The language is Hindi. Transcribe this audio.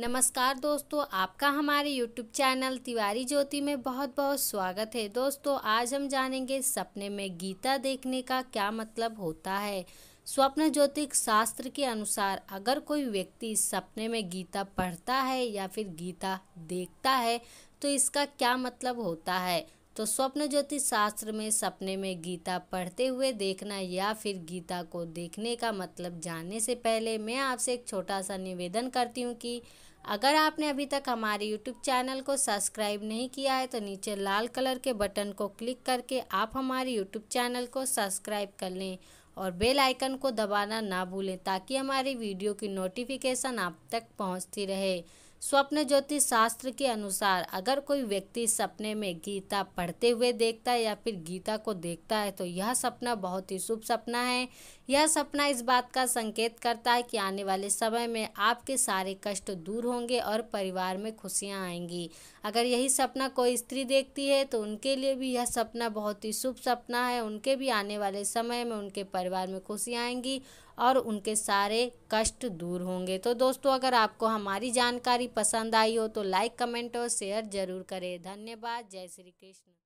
नमस्कार दोस्तों आपका हमारे YouTube चैनल तिवारी ज्योति में बहुत बहुत स्वागत है दोस्तों आज हम जानेंगे सपने में गीता देखने का क्या मतलब होता है स्वप्न ज्योतिष शास्त्र के अनुसार अगर कोई व्यक्ति सपने में गीता पढ़ता है या फिर गीता देखता है तो इसका क्या मतलब होता है तो स्वप्न ज्योतिष शास्त्र में सपने में गीता पढ़ते हुए देखना या फिर गीता को देखने का मतलब जानने से पहले मैं आपसे एक छोटा सा निवेदन करती हूँ कि अगर आपने अभी तक हमारे YouTube चैनल को सब्सक्राइब नहीं किया है तो नीचे लाल कलर के बटन को क्लिक करके आप हमारे YouTube चैनल को सब्सक्राइब कर लें और बेल आइकन को दबाना ना भूलें ताकि हमारी वीडियो की नोटिफिकेशन आप तक पहुंचती रहे स्वप्न ज्योतिष शास्त्र के अनुसार अगर कोई व्यक्ति सपने में गीता पढ़ते हुए देखता है या फिर गीता को देखता है तो यह सपना बहुत ही शुभ सपना है यह सपना इस बात का संकेत करता है कि आने वाले समय में आपके सारे कष्ट दूर होंगे और परिवार में खुशियाँ आएंगी अगर यही सपना कोई स्त्री देखती है तो उनके लिए भी यह सपना बहुत ही शुभ सपना है उनके भी आने वाले समय में उनके परिवार में खुशियाँ आएंगी और उनके सारे कष्ट दूर होंगे तो दोस्तों अगर आपको हमारी जानकारी पसंद आई हो तो लाइक कमेंट और शेयर जरूर करें धन्यवाद जय श्री कृष्ण